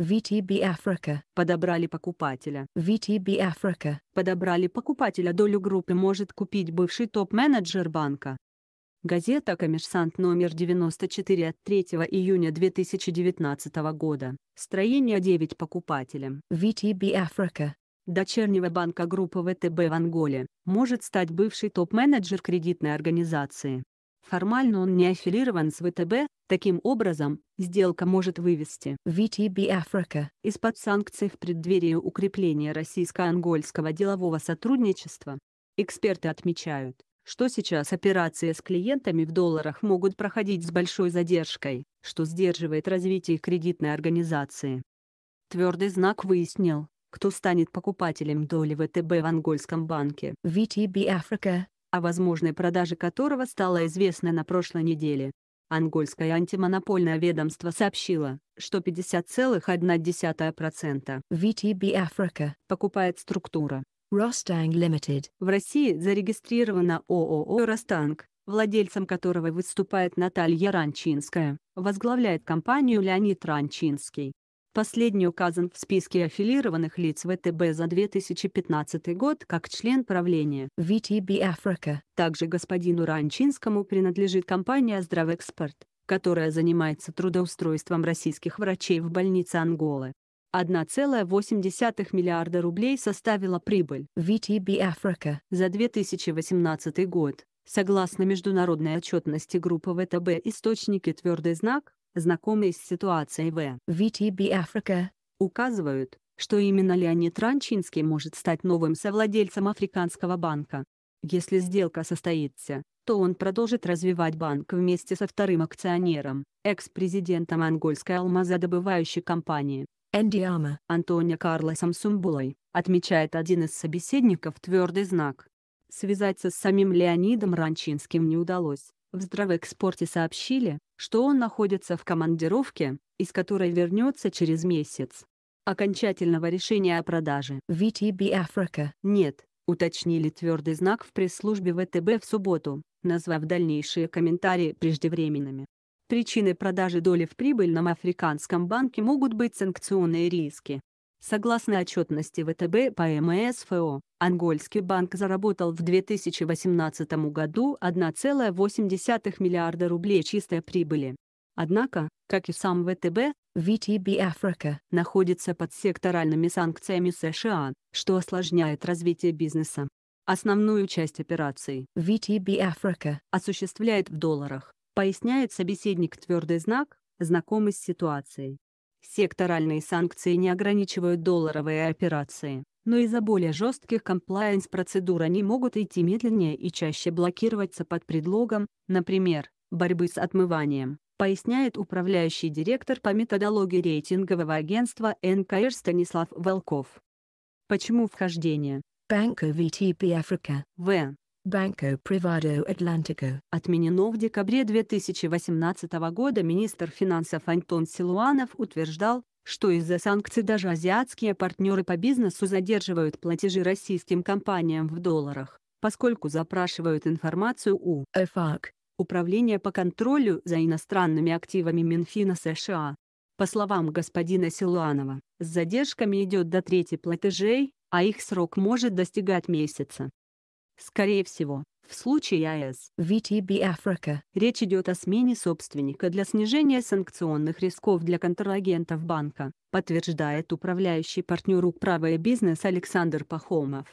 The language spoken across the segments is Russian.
VTB Africa подобрали покупателя. VTB Africa подобрали покупателя. Долю группы может купить бывший топ-менеджер банка. Газета «Коммерсант» номер 94 от 3 июня 2019 года. Строение 9 покупателям. VTB Africa. Дочернего банка группы ВТБ в Анголе может стать бывший топ-менеджер кредитной организации. Формально он не аффилирован с ВТБ, таким образом, сделка может вывести VTB Africa из-под санкций в преддверии укрепления российско-ангольского делового сотрудничества. Эксперты отмечают, что сейчас операции с клиентами в долларах могут проходить с большой задержкой, что сдерживает развитие кредитной организации. Твердый знак выяснил, кто станет покупателем доли ВТБ в ангольском банке. VTB Africa о возможной продаже которого стало известно на прошлой неделе. Ангольское антимонопольное ведомство сообщило, что 50,1% VTB Africa покупает структура Ростанг Limited. В России зарегистрировано ООО «Ростанг», владельцем которого выступает Наталья Ранчинская, возглавляет компанию Леонид Ранчинский. Последний указан в списке аффилированных лиц ВТБ за 2015 год как член правления VTB Africa. Также господину Ранчинскому принадлежит компания «Здравэкспорт», которая занимается трудоустройством российских врачей в больнице Анголы. 1,8 миллиарда рублей составила прибыль VTB Africa за 2018 год. Согласно международной отчетности группы ВТБ «Источники твердый знак», знакомые с ситуацией в VTB Africa, указывают, что именно Леонид Ранчинский может стать новым совладельцем Африканского банка. Если сделка состоится, то он продолжит развивать банк вместе со вторым акционером, экс-президентом ангольской алмазодобывающей компании. Эндиама а. Антонио Карлосом Сумбулой, отмечает один из собеседников твердый знак. Связаться с самим Леонидом Ранчинским не удалось. В здравоэкспорте сообщили, что он находится в командировке, из которой вернется через месяц. Окончательного решения о продаже VTB Africa нет, уточнили твердый знак в пресс-службе ВТБ в субботу, назвав дальнейшие комментарии преждевременными. Причиной продажи доли в прибыльном африканском банке могут быть санкционные риски. Согласно отчетности ВТБ по МСФО, Ангольский банк заработал в 2018 году 1,8 миллиарда рублей чистой прибыли. Однако, как и сам ВТБ, VTB Africa находится под секторальными санкциями США, что осложняет развитие бизнеса. Основную часть операций VTB Africa осуществляет в долларах, поясняет собеседник твердый знак, знакомый с ситуацией. Секторальные санкции не ограничивают долларовые операции, но из-за более жестких комплайенс-процедур они могут идти медленнее и чаще блокироваться под предлогом, например, борьбы с отмыванием, поясняет управляющий директор по методологии рейтингового агентства НКР Станислав Волков. Почему вхождение Bank VTP VTB Africa в Banco Privado Atlantico. Отменено в декабре 2018 года министр финансов Антон Силуанов утверждал, что из-за санкций даже азиатские партнеры по бизнесу задерживают платежи российским компаниям в долларах, поскольку запрашивают информацию у ФАК, Управления по контролю за иностранными активами Минфина США. По словам господина Силуанова, с задержками идет до трети платежей, а их срок может достигать месяца. Скорее всего, в случае АЭС VTB Africa речь идет о смене собственника для снижения санкционных рисков для контрагентов банка, подтверждает управляющий партнер «Управа и бизнес» Александр Пахомов.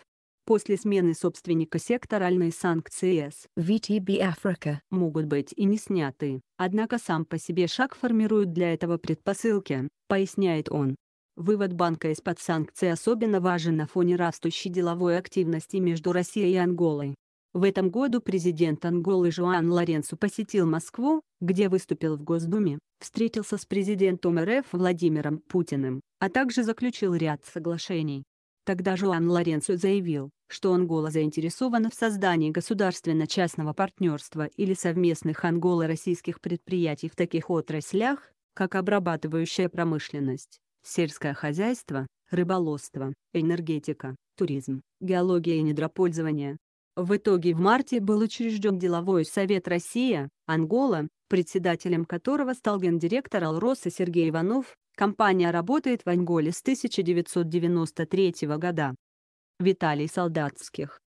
После смены собственника секторальные санкции С VTB Africa могут быть и не сняты, однако сам по себе шаг формирует для этого предпосылки, поясняет он. Вывод банка из-под санкций особенно важен на фоне растущей деловой активности между Россией и Анголой. В этом году президент Анголы Жуан Лоренцо посетил Москву, где выступил в Госдуме, встретился с президентом РФ Владимиром Путиным, а также заключил ряд соглашений. Тогда Жуан Лоренцо заявил, что Ангола заинтересована в создании государственно-частного партнерства или совместных анголо-российских предприятий в таких отраслях, как обрабатывающая промышленность, сельское хозяйство, рыболовство, энергетика, туризм, геология и недропользование. В итоге в марте был учрежден деловой совет «Россия», Ангола, председателем которого стал гендиректор «Алроса» Сергей Иванов. Компания работает в Анголе с 1993 года. Виталий Солдатских